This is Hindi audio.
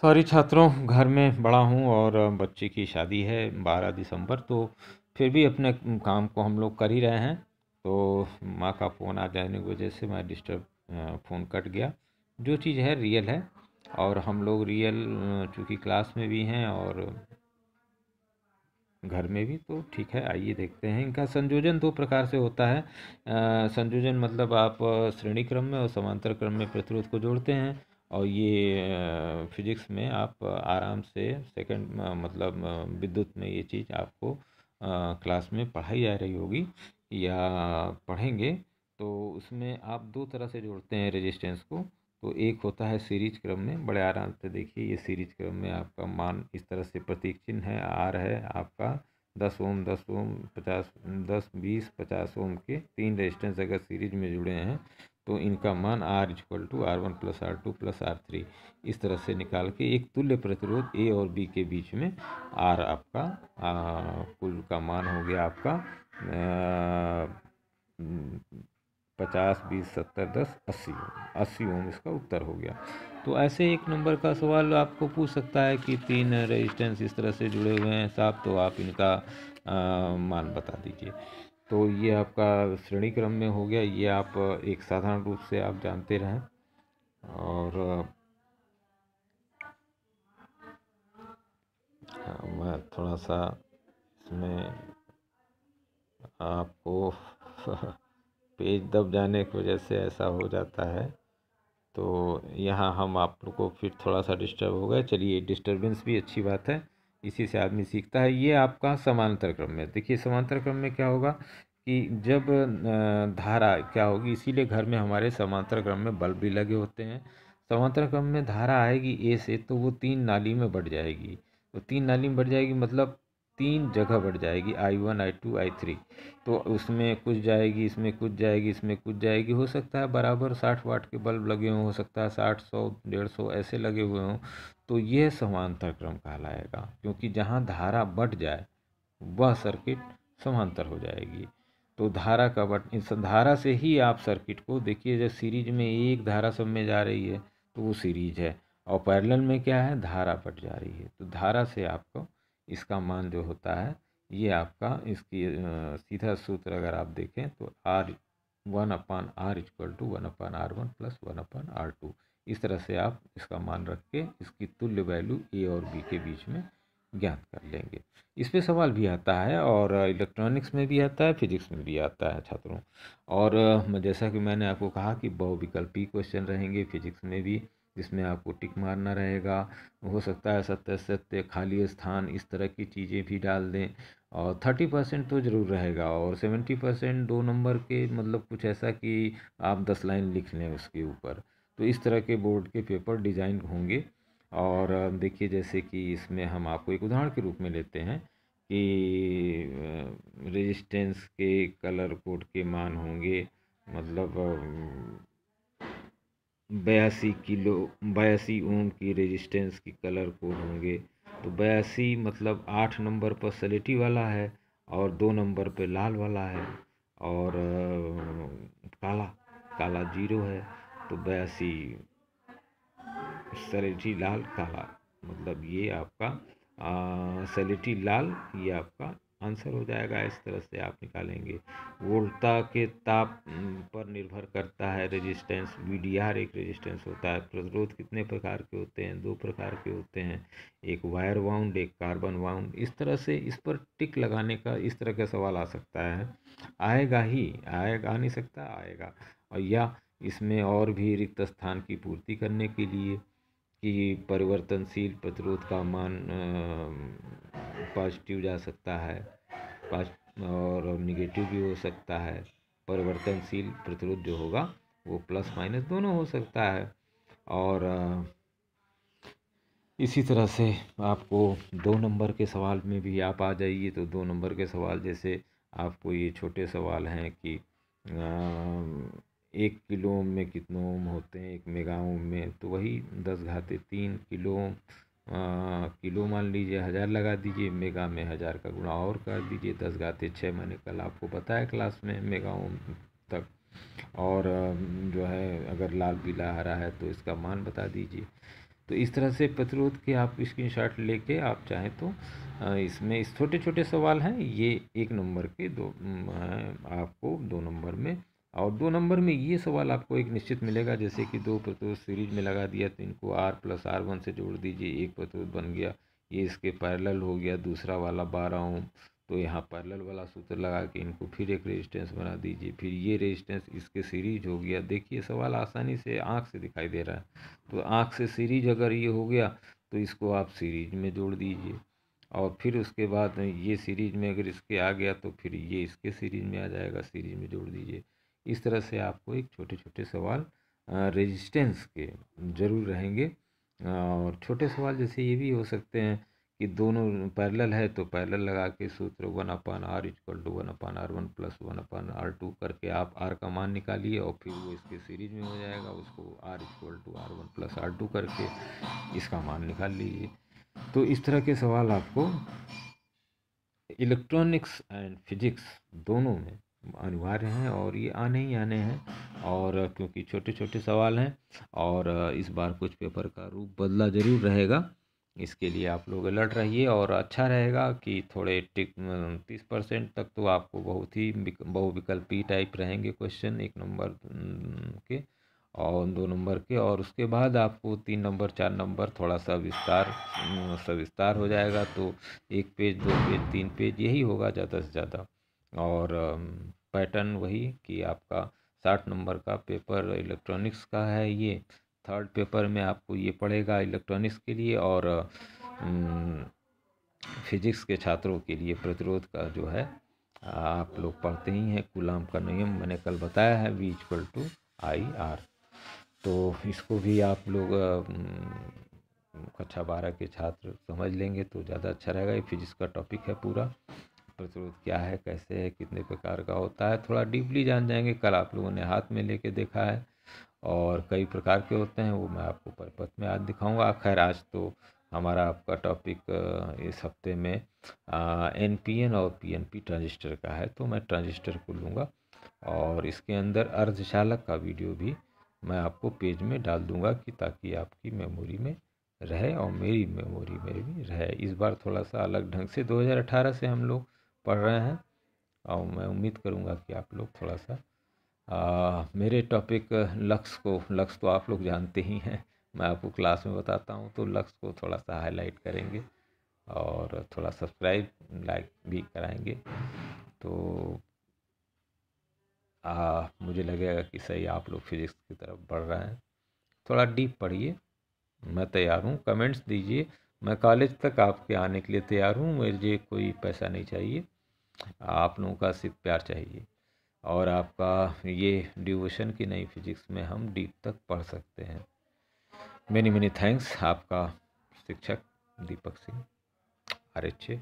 सॉरी छात्रों घर में बड़ा हूँ और बच्चे की शादी है बारह दिसंबर तो फिर भी अपने काम को हम लोग कर ही रहे हैं तो माँ का फ़ोन आ जाने की वजह से मैं डिस्टर्ब फ़ोन कट गया जो चीज़ है रियल है और हम लोग रियल चूँकि क्लास में भी हैं और घर में भी तो ठीक है आइए देखते हैं इनका संयोजन दो प्रकार से होता है संयोजन मतलब आप श्रेणी क्रम में और समांतर क्रम में प्रतिरोध को जोड़ते हैं और ये फिज़िक्स में आप आराम से सेकंड मतलब विद्युत में ये चीज़ आपको क्लास में पढ़ाई जा रही होगी या पढ़ेंगे तो उसमें आप दो तरह से जोड़ते हैं रेजिस्टेंस को तो एक होता है सीरीज क्रम में बड़े आराम से देखिए ये सीरीज क्रम में आपका मान इस तरह से प्रतीक चिन्ह है आर है आपका दस ओम दस ओम पचास दस बीस पचास ओम के तीन रेजिस्टेंस अगर सीरीज में जुड़े हैं तो इनका मान R is equal to R one plus R two plus R three इस तरह से निकाल के एक तुल्य प्रतिरोध ए और बी के बीच में आर आपका कुल का मान हो गया आपका पचास बीस सत्तर दस अस्सी ओम अस्सी ओम इसका उत्तर हो गया तो ऐसे एक नंबर का सवाल आपको पूछ सकता है कि तीन रेजिस्टेंस इस तरह से जुड़े हुए हैं साहब तो आप इनका आ, मान बता दीजिए तो ये आपका श्रेणी क्रम में हो गया ये आप एक साधारण रूप से आप जानते रहें और हाँ, मैं थोड़ा सा इसमें आपको पेज दब जाने की वजह से ऐसा हो जाता है तो यहाँ हम आप लोग को फिर थोड़ा सा डिस्टर्ब हो गए चलिए डिस्टरबेंस भी अच्छी बात है इसी से आदमी सीखता है ये आपका समांतर क्रम में देखिए समांतर क्रम में क्या होगा कि जब धारा क्या होगी इसीलिए घर में हमारे समांतर क्रम में बल्ब भी लगे होते हैं समांतर क्रम में धारा आएगी ए से तो वो तीन नाली में बढ़ जाएगी तो तीन नाली में बढ़ जाएगी मतलब तीन जगह बढ़ जाएगी I one I two I three तो उसमें कुछ जाएगी इसमें कुछ जाएगी इसमें कुछ जाएगी हो सकता है बराबर साठ वाट के बल्ब लगे हों हो सकता है साठ सौ डेढ़ सौ ऐसे लगे हुए हों तो यह समांतर क्रम कहलाएगा क्योंकि जहाँ धारा बट जाए वह सर्किट समांतर हो जाएगी तो धारा का बट इस धारा से ही आप सर्किट को देखिए जब सीरीज में एक धारा सब में जा रही है तो वो सीरीज है और पैरेलल में क्या है धारा बट जा रही है तो धारा से आपको इसका मान जो होता है ये आपका इसकी सीधा सूत्र अगर आप देखें तो R one upon R equal to one upon R one plus one upon R two इस तरह से आप इसका मान रख के इसकी तुल्य वैल्यू ए और बी के बीच में ज्ञात कर लेंगे इस पर सवाल भी आता है और इलेक्ट्रॉनिक्स में भी आता है फिजिक्स में भी आता है छात्रों और जैसा कि मैंने आपको कहा कि बहुविकल्पी क्वेश्चन रहेंगे फिजिक्स में भी इसमें आपको टिक मारना रहेगा हो सकता है सत्य सत्य खाली स्थान इस तरह की चीज़ें भी डाल दें और थर्टी परसेंट तो ज़रूर रहेगा और सेवेंटी परसेंट दो नंबर के मतलब कुछ ऐसा कि आप दस लाइन लिख लें उसके ऊपर तो इस तरह के बोर्ड के पेपर डिज़ाइन होंगे और देखिए जैसे कि इसमें हम आपको एक उदाहरण के रूप में लेते हैं कि रेजिस्टेंस के कलर कोड के मान होंगे मतलब बयासी किलो बयासी ओम की रेजिस्टेंस की कलर कोड होंगे तो बयासी मतलब आठ नंबर पर सलेटी वाला है और दो नंबर पे लाल वाला है और काला काला जीरो है तो बयासी सलेटी लाल काला मतलब ये आपका सलेटी लाल ये आपका आंसर हो जाएगा इस तरह से आप निकालेंगे वोल्टा के ताप पर निर्भर करता है रेजिस्टेंस वी एक रेजिस्टेंस होता है प्रतिरोध कितने प्रकार के होते हैं दो प्रकार के होते हैं एक वायर वाउंड एक कार्बन वाउंड इस तरह से इस पर टिक लगाने का इस तरह का सवाल आ सकता है आएगा ही आएगा आ नहीं सकता आएगा और या इसमें और भी रिक्त स्थान की पूर्ति करने के लिए कि परिवर्तनशील प्रतिरोध का मान पॉजिटिव जा सकता है और निगेटिव भी हो सकता है परिवर्तनशील प्रतिरोध जो होगा वो प्लस माइनस दोनों हो सकता है और इसी तरह से आपको दो नंबर के सवाल में भी आप आ जाइए तो दो नंबर के सवाल जैसे आपको ये छोटे सवाल हैं कि एक किलो में कितने ओम होते हैं एक मेगा ओम में तो वही दस घाते तीन किलो किलो मान लीजिए हज़ार लगा दीजिए मेगा में हज़ार का गुणा और कर दीजिए दस गाते छः मैंने कल आपको बताया क्लास में मेगा ओम तक और जो है अगर लाल पीला हरा है तो इसका मान बता दीजिए तो इस तरह से प्रतिरोध के आप स्क्रीनशॉट लेके आप चाहें तो इसमें इस छोटे छोटे सवाल हैं ये एक नंबर के दो आपको दो नंबर में और दो नंबर में ये सवाल आपको एक निश्चित मिलेगा जैसे कि दो प्रतिरोध सीरीज में लगा दिया तो इनको आर प्लस आर वन से जोड़ दीजिए एक प्रतिरोध बन गया ये इसके पैरेलल हो गया दूसरा वाला बारह ओम तो यहाँ पैरेलल वाला सूत्र लगा के इनको फिर एक रेजिस्टेंस बना दीजिए फिर ये रेजिस्टेंस इसके सीरीज हो गया देखिए सवाल आसानी से आँख से दिखाई दे रहा है तो आँख से सीरीज अगर ये हो गया तो इसको आप सीरीज में जोड़ दीजिए और फिर उसके बाद ये सीरीज में अगर इसके आ गया तो फिर ये इसके सीरीज में आ जाएगा सीरीज में जोड़ दीजिए इस तरह से आपको एक छोटे छोटे सवाल रेजिस्टेंस के ज़रूर रहेंगे और छोटे सवाल जैसे ये भी हो सकते हैं कि दोनों पैरेलल है तो पैरेलल लगा के सूत्र one upon R is equal to one upon R one plus one upon R two करके आप आर का मान निकालिए और फिर वो इसके सीरीज में हो जाएगा उसको R is equal to R one plus R two करके इसका मान निकाल लीजिए तो इस तरह के सवाल आपको इलेक्ट्रॉनिक्स एंड फिजिक्स दोनों में अनिवार्य हैं और ये आने ही आने हैं और क्योंकि छोटे छोटे सवाल हैं और इस बार कुछ पेपर का रूप बदला ज़रूर रहेगा इसके लिए आप लोग अलर्ट रहिए और अच्छा रहेगा कि थोड़े टिक तीस परसेंट तक तो आपको बहुत ही बहुविकल्पी टाइप रहेंगे क्वेश्चन एक नंबर के और दो नंबर के और उसके बाद आपको तीन नंबर चार नंबर थोड़ा सा विस्तार सविस्तार हो जाएगा तो एक पेज दो पेज तीन पेज यही होगा ज़्यादा से ज़्यादा और पैटर्न वही कि आपका साठ नंबर का पेपर इलेक्ट्रॉनिक्स का है ये थर्ड पेपर में आपको ये पढ़ेगा इलेक्ट्रॉनिक्स के लिए और फिजिक्स के छात्रों के लिए प्रतिरोध का जो है आप लोग पढ़ते ही हैं गुलाम का नियम मैंने कल बताया है V equal to I R तो इसको भी आप लोग कक्षा बारह के छात्र समझ लेंगे तो ज़्यादा अच्छा रहेगा ये फिजिक्स का टॉपिक है पूरा प्रतिरोध क्या है कैसे है कितने प्रकार का होता है थोड़ा डीपली जान जाएंगे कल आप लोगों ने हाथ में लेके देखा है और कई प्रकार के होते हैं वो मैं आपको परिपथ में आज दिखाऊंगा खैर आज तो हमारा आपका टॉपिक इस हफ्ते में एन पी एन और पी एन पी ट्रांजिस्टर का है तो मैं ट्रांजिस्टर को लूँगा और इसके अंदर अर्धचालक का वीडियो भी मैं आपको पेज में डाल दूँगा कि ताकि आपकी मेमोरी में रहे और मेरी मेमोरी में भी रहे इस बार थोड़ा सा अलग ढंग से 2018 से हम लोग पढ़ रहे हैं और मैं उम्मीद करूँगा कि आप लोग थोड़ा सा आ, मेरे टॉपिक लक्ष्य को लक्ष्य तो आप लोग जानते ही हैं मैं आपको क्लास में बताता हूँ तो लक्ष्य को थोड़ा सा हाईलाइट करेंगे और थोड़ा सब्सक्राइब लाइक भी कराएंगे तो आ, मुझे लगेगा कि सही आप लोग फिजिक्स की तरफ बढ़ रहे हैं थोड़ा डीप पढ़िए मैं तैयार हूँ कमेंट्स दीजिए मैं कॉलेज तक आपके आने के लिए तैयार हूँ मुझे कोई पैसा नहीं चाहिए आप लोगों का सिर्फ प्यार चाहिए और आपका ये डिवोशन की नई फिजिक्स में हम डीप तक पढ़ सकते हैं मेनी मेनी थैंक्स आपका शिक्षक दीपक सिंह आर एच ए